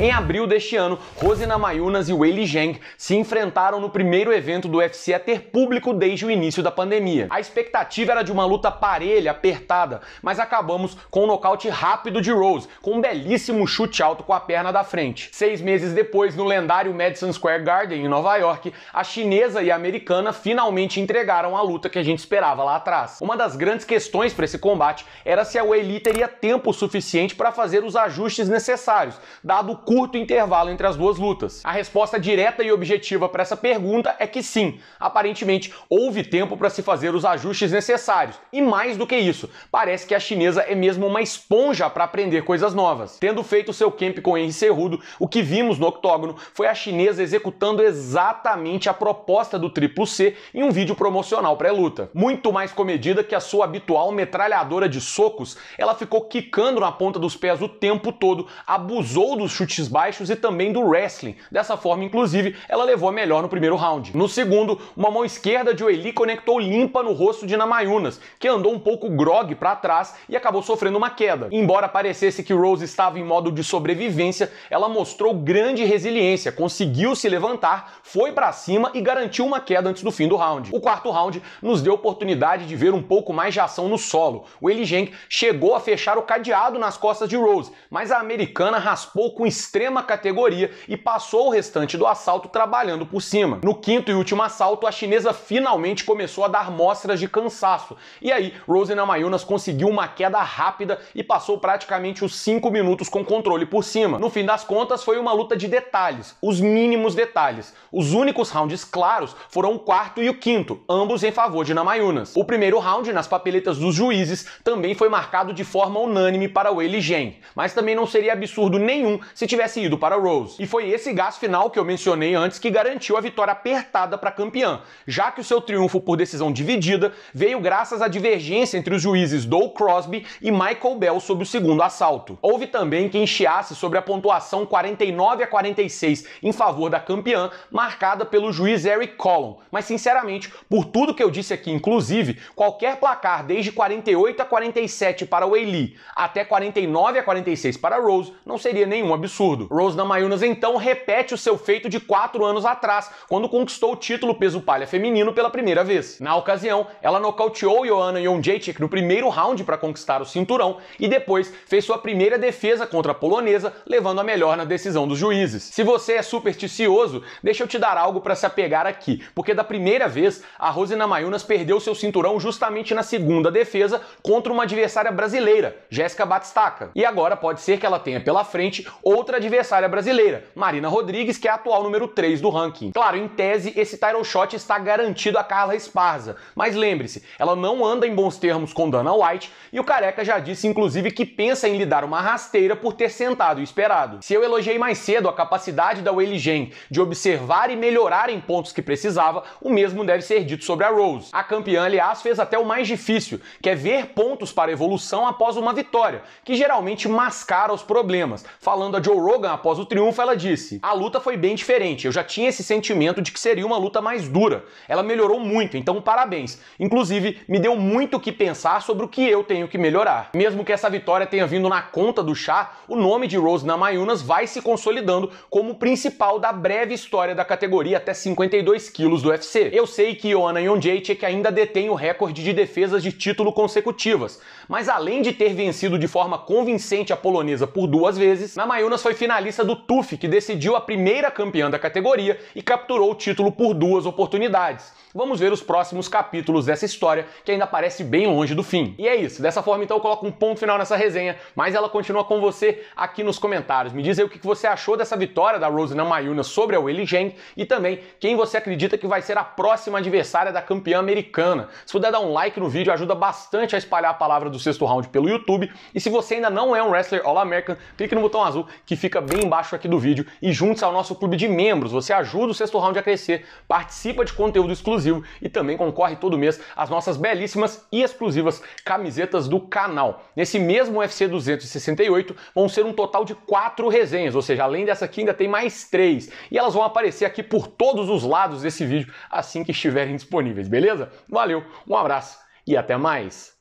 Em abril deste ano, Rosina Mayunas e Wei Zheng se enfrentaram no primeiro evento do UFC a ter público desde o início da pandemia. A expectativa era de uma luta parelha, apertada, mas acabamos com um nocaute rápido de Rose, com um belíssimo chute alto com a perna da frente. Seis meses depois, no lendário Madison Square Garden, em Nova York, a chinesa e a americana finalmente entregaram a luta que a gente esperava lá atrás. Uma das grandes questões para esse combate era se a Li teria tempo suficiente para fazer os ajustes necessários, dado o curto intervalo entre as duas lutas? A resposta direta e objetiva para essa pergunta é que sim. Aparentemente, houve tempo para se fazer os ajustes necessários. E mais do que isso, parece que a chinesa é mesmo uma esponja para aprender coisas novas. Tendo feito seu camp com Henry Cerrudo, o que vimos no octógono foi a chinesa executando exatamente a proposta do triplo C em um vídeo promocional pré-luta. Muito mais comedida que a sua habitual metralhadora de socos, ela ficou quicando na ponta dos pés o tempo todo, abusou dos chutes baixos e também do wrestling. Dessa forma, inclusive, ela levou a melhor no primeiro round. No segundo, uma mão esquerda de Oeli conectou limpa no rosto de Namayunas, que andou um pouco grog para trás e acabou sofrendo uma queda. Embora parecesse que Rose estava em modo de sobrevivência, ela mostrou grande resiliência, conseguiu se levantar, foi para cima e garantiu uma queda antes do fim do round. O quarto round nos deu oportunidade de ver um pouco mais de ação no solo. O Eli Genk chegou a fechar o cadeado nas costas de Rose, mas a americana raspou com extrema categoria e passou o restante do assalto trabalhando por cima. No quinto e último assalto, a chinesa finalmente começou a dar mostras de cansaço. E aí, Rose Namajunas conseguiu uma queda rápida e passou praticamente os cinco minutos com controle por cima. No fim das contas, foi uma luta de detalhes, os mínimos detalhes. Os únicos rounds claros foram o quarto e o quinto, ambos em favor de Namajunas. O primeiro round, nas papeletas dos juízes, também foi marcado de forma unânime para Weili Jen, mas também não seria absurdo nenhum se tivesse tivesse ido para Rose. E foi esse gás final que eu mencionei antes que garantiu a vitória apertada para a campeã, já que o seu triunfo por decisão dividida veio graças à divergência entre os juízes Dow Crosby e Michael Bell sobre o segundo assalto. Houve também quem chiasse sobre a pontuação 49 a 46 em favor da campeã, marcada pelo juiz Eric Collum, mas sinceramente, por tudo que eu disse aqui, inclusive, qualquer placar desde 48 a 47 para Weili até 49 a 46 para Rose não seria nenhum absurdo absurdo. Rose Namajunas então repete o seu feito de quatro anos atrás, quando conquistou o título peso palha feminino pela primeira vez. Na ocasião, ela nocauteou Joanna Jędrzejczyk no primeiro round para conquistar o cinturão e depois fez sua primeira defesa contra a polonesa, levando a melhor na decisão dos juízes. Se você é supersticioso, deixa eu te dar algo para se apegar aqui, porque da primeira vez, a Rose Namajunas perdeu seu cinturão justamente na segunda defesa contra uma adversária brasileira, Jéssica Batistaca. E agora pode ser que ela tenha pela frente outra adversária brasileira, Marina Rodrigues, que é a atual número 3 do ranking. Claro, em tese, esse title shot está garantido a Carla Esparza, mas lembre-se, ela não anda em bons termos com Dana White e o Careca já disse, inclusive, que pensa em lhe dar uma rasteira por ter sentado e esperado. Se eu elogiei mais cedo a capacidade da Weili Zheng de observar e melhorar em pontos que precisava, o mesmo deve ser dito sobre a Rose. A campeã, aliás, fez até o mais difícil, que é ver pontos para evolução após uma vitória, que geralmente mascara os problemas, falando a Joe Joe Rogan, após o triunfo, ela disse: A luta foi bem diferente. Eu já tinha esse sentimento de que seria uma luta mais dura. Ela melhorou muito, então parabéns. Inclusive, me deu muito o que pensar sobre o que eu tenho que melhorar. Mesmo que essa vitória tenha vindo na conta do chá, o nome de Rose Namayunas vai se consolidando como o principal da breve história da categoria até 52 quilos do UFC. Eu sei que Joanna Jędrzejczyk ainda detém o recorde de defesas de título consecutivas, mas além de ter vencido de forma convincente a polonesa por duas vezes, Namayunas foi foi finalista do TUF, que decidiu a primeira campeã da categoria e capturou o título por duas oportunidades. Vamos ver os próximos capítulos dessa história, que ainda parece bem longe do fim. E é isso. Dessa forma, então, eu coloco um ponto final nessa resenha, mas ela continua com você aqui nos comentários. Me diz aí o que você achou dessa vitória da Rose Namayuna sobre a Willy Zheng e também quem você acredita que vai ser a próxima adversária da campeã americana. Se puder dar um like no vídeo, ajuda bastante a espalhar a palavra do sexto round pelo YouTube. E se você ainda não é um wrestler All-American, clique no botão azul que fica bem embaixo aqui do vídeo, e junte-se ao nosso clube de membros. Você ajuda o sexto round a crescer, participa de conteúdo exclusivo e também concorre todo mês às nossas belíssimas e exclusivas camisetas do canal. Nesse mesmo UFC 268 vão ser um total de quatro resenhas, ou seja, além dessa aqui ainda tem mais três. E elas vão aparecer aqui por todos os lados desse vídeo assim que estiverem disponíveis, beleza? Valeu, um abraço e até mais!